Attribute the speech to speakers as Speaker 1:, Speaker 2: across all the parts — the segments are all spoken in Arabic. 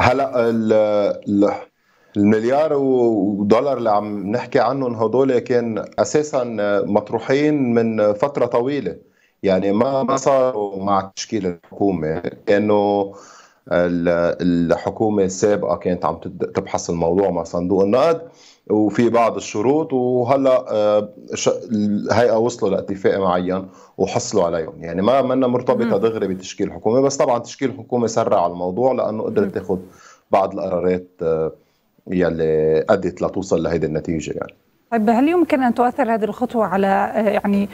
Speaker 1: هلا المليار ودولار اللي عم نحكي عنهم هدول كان اساسا مطروحين من فتره طويله يعني ما ما صاروا مع تشكيل الحكومه انه الحكومه السابقه كانت عم تبحث الموضوع مع صندوق النقد وفي بعض الشروط وهلا آه، الهيئه وصلوا لاتفاق معين وحصلوا عليهم يعني ما منا مرتبطه دغري بتشكيل الحكومه بس طبعا تشكيل الحكومه سرع على الموضوع لانه قدرت تاخذ بعض القرارات آه، يلي ادت لتوصل لهيدي النتيجه يعني
Speaker 2: طيب هل يمكن ان تؤثر هذه الخطوه على آه، يعني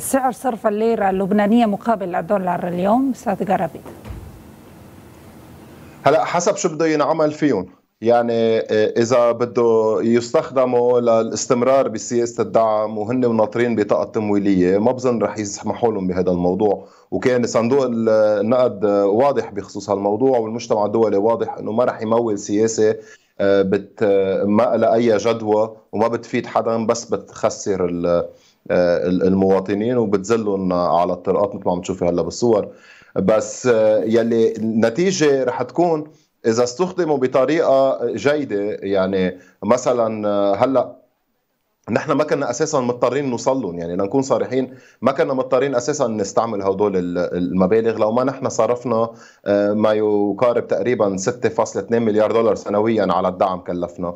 Speaker 2: سعر صرف الليره اللبنانيه مقابل الدولار اليوم استاذ جرابي؟
Speaker 1: هلا حسب شو بده ينعمل فيهم يعني آه، اذا بده يستخدموا للاستمرار بسياسه الدعم وهن ناطرين بطاقه تمويليه ما بظن رح يسمحوا لهم بهذا الموضوع وكان صندوق النقد واضح بخصوص هالموضوع والمجتمع الدولي واضح انه ما رح يمول سياسه آه، بت ما لها اي جدوى وما بتفيد حدا بس بتخسر ال... آه، المواطنين وبتزلهم على الطرقات مثل ما عم تشوفي هلا بالصور بس آه، يلي النتيجه رح تكون اذا استخدموا بطريقه جيده يعني مثلا آه، هلا نحن ما كنا اساسا مضطرين نوصل يعني لنكون صريحين ما كنا مضطرين اساسا نستعمل هدول المبالغ لو ما نحن صرفنا آه، ما يقارب تقريبا 6.2 مليار دولار سنويا على الدعم كلفنا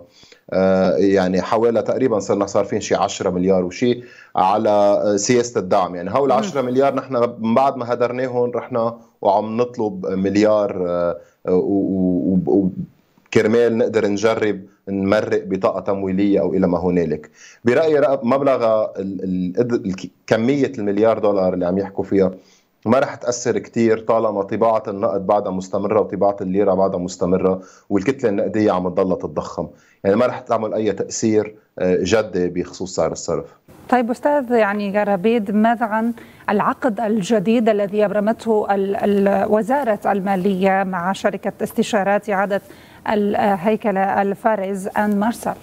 Speaker 1: آه، يعني حوالي تقريبا صرنا صارفين شي 10 مليار وشي على آه، سياسه الدعم يعني هول 10 مليار نحن من بعد ما هدرناهم رحنا وعم نطلب مليار كرمال نقدر نجرب نمرق بطاقه تمويليه او الى ما هنالك برايي مبلغ كميه المليار دولار اللي عم يحكوا فيها ما رح تأثر كثير طالما طباعة النقد بعدها مستمرة وطباعة الليرة بعدها مستمرة والكتلة النقدية عم تضلها تتضخم يعني ما رح تعمل أي تأثير آه، جدي بخصوص سعر الصرف
Speaker 2: طيب أستاذ يعني جرابيد ماذا عن العقد الجديد الذي أبرمته وزارة المالية مع شركة استشارات إعادة الهيكل الفارز أن مرسل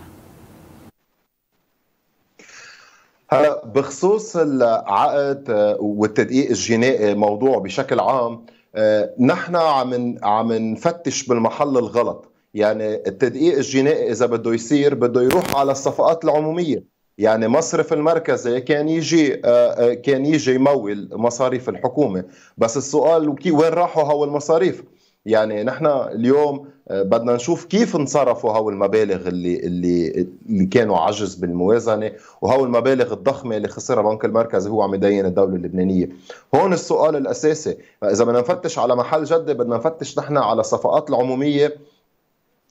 Speaker 1: بخصوص العقد والتدقيق الجنائي موضوع بشكل عام آه، نحن عم عم نفتش بالمحل الغلط يعني التدقيق الجنائي اذا بده يصير بده يروح على الصفقات العموميه يعني مصرف المركزي كان يجي آه، آه، كان يجي يمول مصاريف الحكومه بس السؤال وين راحوا هول المصاريف يعني نحن اليوم آه، بدنا نشوف كيف انصرفوا هول المبالغ اللي اللي اللي كانوا عجز بالموازنه وهول المبالغ الضخمه اللي خسرها بنك المركزي هو عم يدين الدوله اللبنانيه هون السؤال الاساسي اذا بدنا نفتش على محل جدي بدنا نفتش نحن على الصفقات العموميه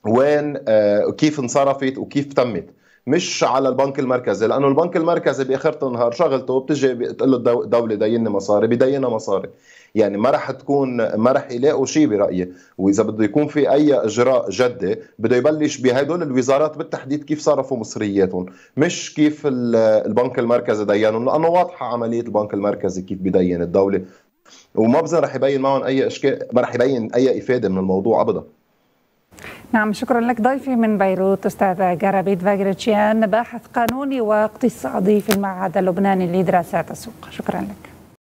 Speaker 1: وين آه، كيف انصرفت وكيف تمت مش على البنك المركزي لانه البنك المركزي باخر النهار شغلته بتجي بتقول له الدوله دينا مصاري بدينا مصاري يعني ما راح تكون ما راح يلاقوا شيء برايي واذا بده يكون في اي اجراء جدي بده يبلش بهدول الوزارات بالتحديد كيف صرفوا مصرياتهم مش كيف البنك المركزي دينهم لانه واضحه عمليه البنك المركزي كيف بدين الدوله وما بظن رح يبين معهم اي اشكال ما رح يبين اي افاده من الموضوع ابدا
Speaker 2: نعم شكرا لك ضيفي من بيروت استاذ جرابيد فاجرتشيان باحث قانوني واقتصادي في المعهد اللبناني لدراسات السوق شكرا لك